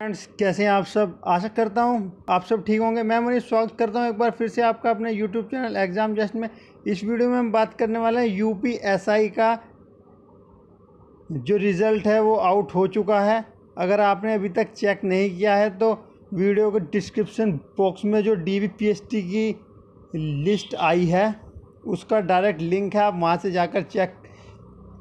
friends कैसे हैं आप सब आशा करता हूँ आप सब ठीक होंगे मैं मनीष स्वागत करता हूँ एक बार फिर से आपका अपने यूट्यूब चैनल एग्ज़ाम जस्ट में इस वीडियो में हम बात करने वाले हैं यूपीएसआई का जो रिज़ल्ट है वो आउट हो चुका है अगर आपने अभी तक चेक नहीं किया है तो वीडियो के डिस्क्रिप्शन बॉक्स में जो डी की लिस्ट आई है उसका डायरेक्ट लिंक है आप वहाँ से जाकर चेक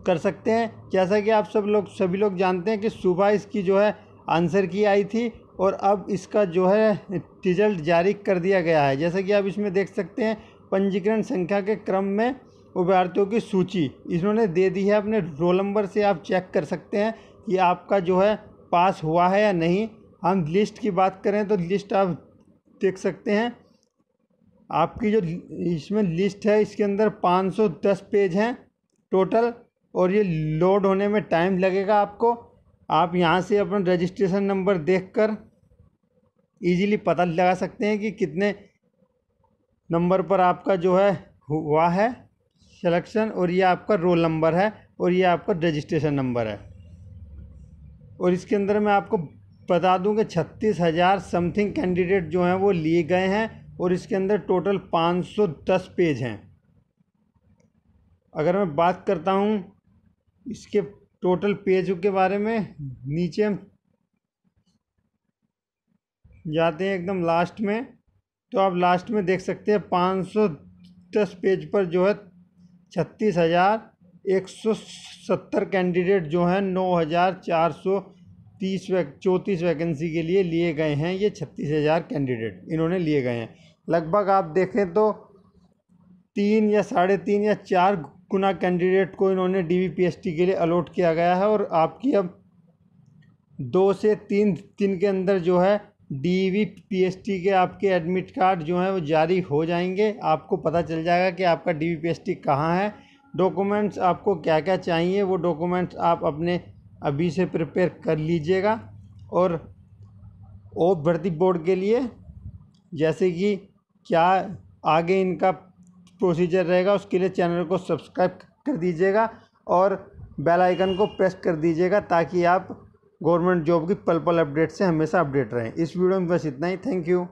कर सकते हैं जैसा कि आप सब लोग सभी लोग जानते हैं कि सुबह इसकी जो है आंसर की आई थी और अब इसका जो है रिजल्ट जारी कर दिया गया है जैसा कि आप इसमें देख सकते हैं पंजीकरण संख्या के क्रम में उभ्यार्थियों की सूची इन्होंने दे दी है अपने रोल नंबर से आप चेक कर सकते हैं कि आपका जो है पास हुआ है या नहीं हम लिस्ट की बात करें तो लिस्ट आप देख सकते हैं आपकी जो इसमें लिस्ट है इसके अंदर 510 पेज हैं टोटल और ये लोड होने में टाइम लगेगा आपको आप यहाँ से अपन रजिस्ट्रेशन नंबर देखकर इजीली पता लगा सकते हैं कि कितने नंबर पर आपका जो है हुआ है सिलेक्शन और ये आपका रोल नंबर है और ये आपका रजिस्ट्रेशन नंबर है और इसके अंदर मैं आपको बता दूं कि छत्तीस हज़ार समथिंग कैंडिडेट जो हैं वो लिए गए हैं और इसके अंदर टोटल पाँच सौ दस पेज हैं अगर मैं बात करता हूँ इसके टोटल पेज के बारे में नीचे हम जाते हैं एकदम लास्ट में तो आप लास्ट में देख सकते हैं पाँच सौ दस पेज पर जो है छत्तीस हज़ार एक सौ सत्तर कैंडिडेट जो हैं नौ हज़ार चार सौ तीस वे चौंतीस वैकेंसी के लिए लिए गए हैं ये छत्तीस हज़ार कैंडिडेट इन्होंने लिए गए हैं लगभग आप देखें तो तीन या साढ़े तीन या चार गुना कैंडिडेट को इन्होंने डीवीपीएसटी के लिए अलॉट किया गया है और आपकी अब दो से तीन दिन के अंदर जो है डीवीपीएसटी के आपके एडमिट कार्ड जो हैं वो जारी हो जाएंगे आपको पता चल जाएगा कि आपका डीवीपीएसटी कहाँ है डॉक्यूमेंट्स आपको क्या क्या चाहिए वो डॉक्यूमेंट्स आप अपने अभी से प्रिपेयर कर लीजिएगा और भर्ती बोर्ड के लिए जैसे कि क्या आगे इनका प्रोसीजर रहेगा उसके लिए चैनल को सब्सक्राइब कर दीजिएगा और बेल आइकन को प्रेस कर दीजिएगा ताकि आप गवर्नमेंट जॉब की पल पल अपडेट से हमेशा अपडेट रहें इस वीडियो में बस इतना ही थैंक यू